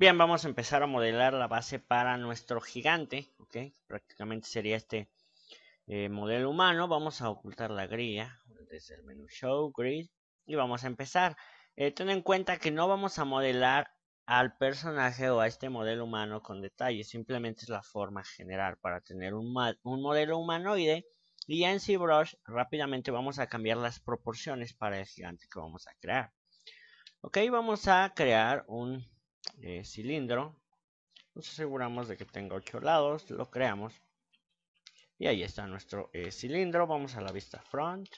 Bien, vamos a empezar a modelar la base para nuestro gigante, ¿ok? Prácticamente sería este eh, modelo humano. Vamos a ocultar la grilla desde el menú Show Grid y vamos a empezar. Eh, ten en cuenta que no vamos a modelar al personaje o a este modelo humano con detalle, simplemente es la forma general para tener un, modelo humanoide. Y en ZBrush rápidamente vamos a cambiar las proporciones para el gigante que vamos a crear. Ok, vamos a crear un eh, cilindro nos aseguramos de que tenga ocho lados lo creamos y ahí está nuestro eh, cilindro vamos a la vista front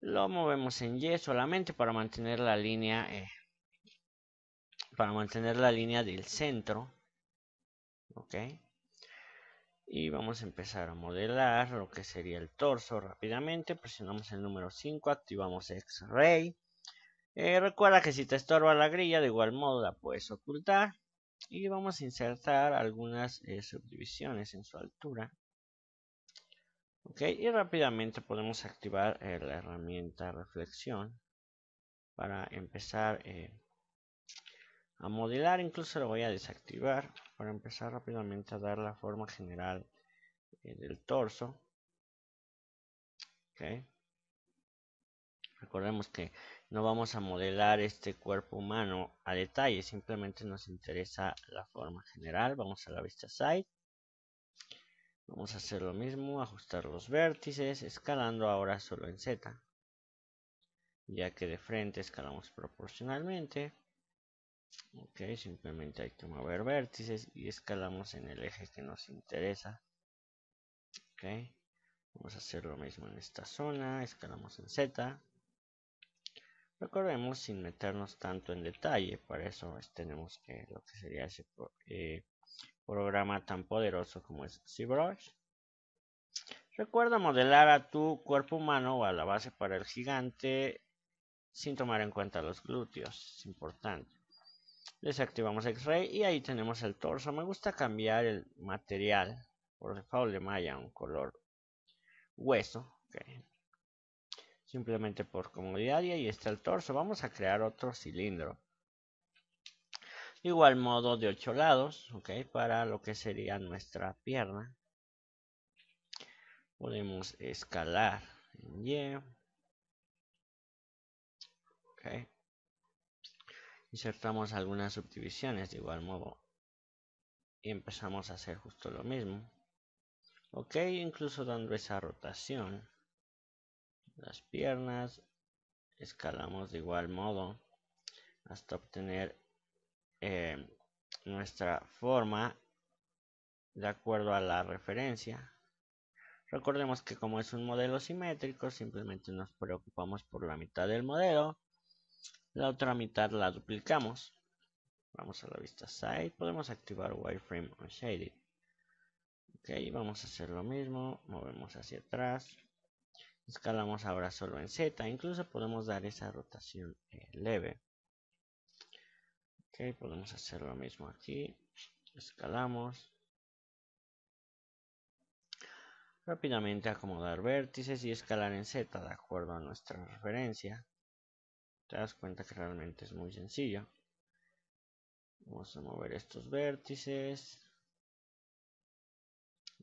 lo movemos en Y solamente para mantener la línea eh, para mantener la línea del centro ok y vamos a empezar a modelar lo que sería el torso rápidamente presionamos el número 5 activamos X-Ray eh, recuerda que si te estorba la grilla, de igual modo la puedes ocultar. Y vamos a insertar algunas eh, subdivisiones en su altura. Ok, y rápidamente podemos activar eh, la herramienta reflexión para empezar a modelar. Incluso lo voy a desactivar para empezar rápidamente a dar la forma general del torso. Recordemos que no vamos a modelar este cuerpo humano a detalle, simplemente nos interesa la forma general. Vamos a la vista side. Vamos a hacer lo mismo, ajustar los vértices, escalando ahora solo en Z. Ya que de frente escalamos proporcionalmente. Ok, simplemente hay que mover vértices y escalamos en el eje que nos interesa. Ok, vamos a hacer lo mismo en esta zona, escalamos en Z Recordemos sin meternos tanto en detalle, para eso pues, tenemos que, lo que sería ese eh, programa tan poderoso como es ZBrush. Recuerda modelar a tu cuerpo humano o a la base para el gigante sin tomar en cuenta los glúteos, es importante. Desactivamos X-Ray y ahí tenemos el torso. Me gusta cambiar el material, por default de malla un color hueso. Simplemente por comodidad y ahí está el torso. Vamos a crear otro cilindro. igual modo de ocho lados, ok, para lo que sería nuestra pierna. Podemos escalar en Y. Insertamos algunas subdivisiones de igual modo. Y empezamos a hacer justo lo mismo. Ok, incluso dando esa rotación las piernas escalamos de igual modo hasta obtener eh, nuestra forma de acuerdo a la referencia recordemos que como es un modelo simétrico simplemente nos preocupamos por la mitad del modelo la otra mitad la duplicamos vamos a la vista side podemos activar wireframe o shaded ok vamos a hacer lo mismo movemos hacia atrás escalamos ahora solo en Z. Incluso podemos dar esa rotación eh, leve. Ok, podemos hacer lo mismo aquí. Escalamos. Rápidamente acomodar vértices y escalar en Z de acuerdo a nuestra referencia. Te das cuenta que realmente es muy sencillo. Vamos a mover estos vértices.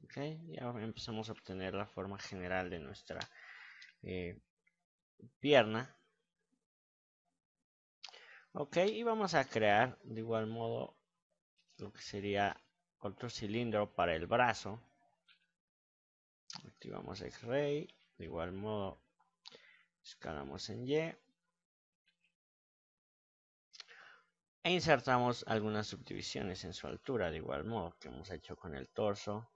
Ok, ahora empezamos a obtener la forma general de nuestra eh, pierna. Ok, y vamos a crear de igual modo lo que sería otro cilindro para el brazo. Activamos X-Ray, de igual modo escalamos en Y. E insertamos algunas subdivisiones en su altura, de igual modo que hemos hecho con el torso.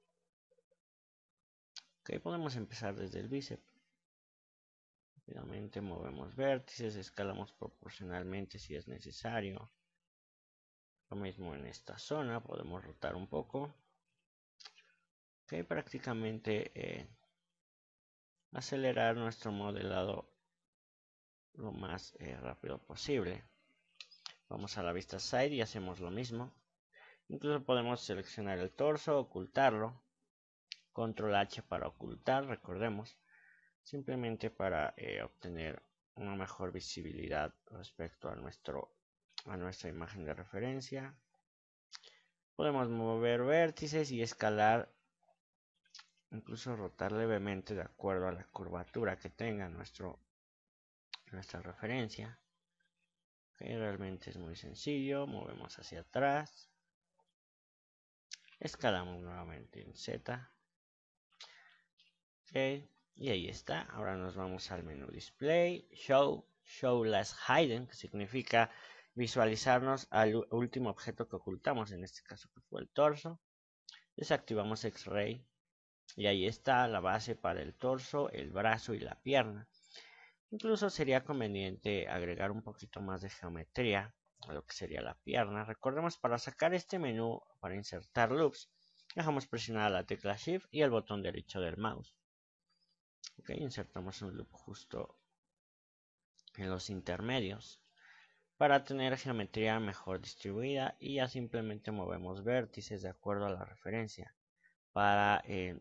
Ok, podemos empezar desde el bíceps movemos vértices, escalamos proporcionalmente si es necesario. Lo mismo en esta zona, podemos rotar un poco. Ok, prácticamente eh, acelerar nuestro modelado lo más eh, rápido posible. Vamos a la vista side y hacemos lo mismo. Incluso podemos seleccionar el torso, ocultarlo. Control H para ocultar, recordemos simplemente para eh, obtener una mejor visibilidad respecto a nuestro a nuestra imagen de referencia podemos mover vértices y escalar incluso rotar levemente de acuerdo a la curvatura que tenga nuestro nuestra referencia realmente es muy sencillo movemos hacia atrás escalamos nuevamente en Z y ahí está. Ahora nos vamos al menú Display, Show, Show Last Hidden, que significa visualizarnos al último objeto que ocultamos, en este caso que fue el torso. Desactivamos X-Ray y ahí está la base para el torso, el brazo y la pierna. Incluso sería conveniente agregar un poquito más de geometría a lo que sería la pierna. Recordemos para sacar este menú, para insertar loops, dejamos presionada la tecla Shift y el botón derecho del mouse insertamos un loop justo en los intermedios para tener geometría mejor distribuida y ya simplemente movemos vértices de acuerdo a la referencia para eh,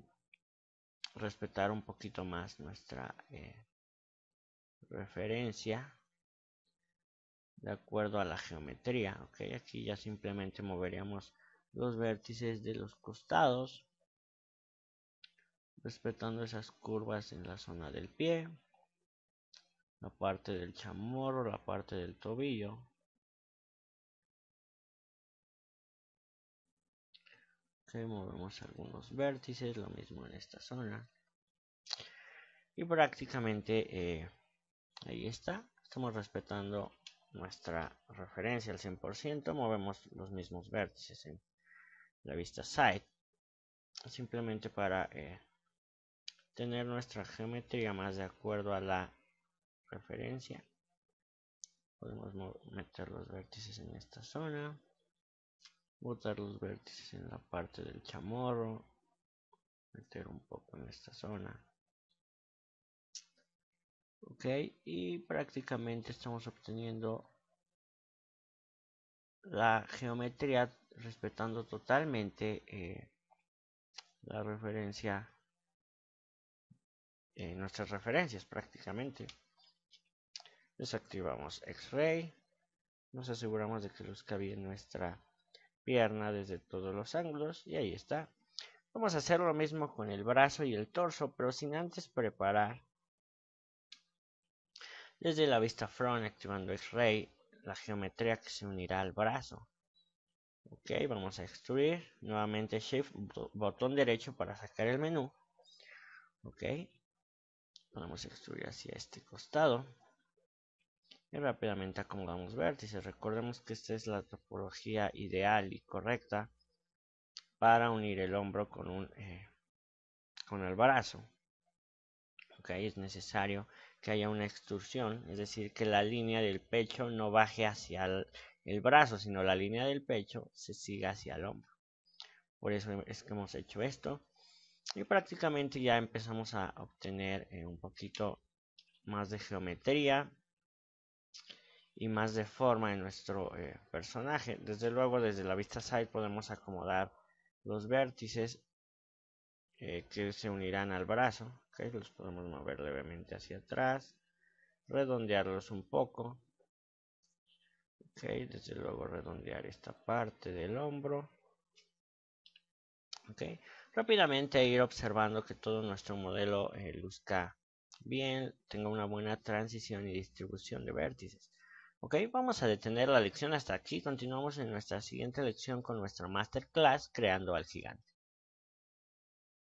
respetar un poquito más nuestra eh, referencia de acuerdo a la geometría aquí ya simplemente moveríamos los vértices de los costados respetando esas curvas en la zona del pie, la parte del chamorro, la parte del tobillo. movemos algunos vértices, lo mismo en esta zona. Y prácticamente eh, ahí está. Estamos respetando nuestra referencia al 100%. Movemos los mismos vértices en la vista side. Simplemente para eh, tener nuestra geometría más de acuerdo a la referencia podemos meter los vértices en esta zona botar los vértices en la parte del chamorro meter un poco en esta zona ok y prácticamente estamos obteniendo la geometría respetando totalmente eh, la referencia eh, nuestras referencias prácticamente. Desactivamos X-Ray. Nos aseguramos de que luzca bien nuestra pierna desde todos los ángulos. Y ahí está. Vamos a hacer lo mismo con el brazo y el torso, pero sin antes preparar. Desde la vista front, activando X-Ray, la geometría que se unirá al brazo. Ok, vamos a extruir. Nuevamente Shift, botón derecho para sacar el menú. Ok, podemos extruir hacia este costado y rápidamente acomodamos vértices recordemos que esta es la topología ideal y correcta para unir el hombro con un eh, con el brazo ok es necesario que haya una extrusión es decir que la línea del pecho no baje hacia el brazo sino la línea del pecho se siga hacia el hombro por eso es que hemos hecho esto y prácticamente ya empezamos a obtener eh, un poquito más de geometría y más de forma en nuestro eh, personaje desde luego desde la vista side podemos acomodar los vértices eh, que se unirán al brazo los podemos mover levemente hacia atrás redondearlos un poco desde luego redondear esta parte del hombro Ok, Rápidamente ir observando que todo nuestro modelo eh, luzca bien, tenga una buena transición y distribución de vértices. Ok, vamos a detener la lección hasta aquí. Continuamos en nuestra siguiente lección con nuestra masterclass creando al gigante.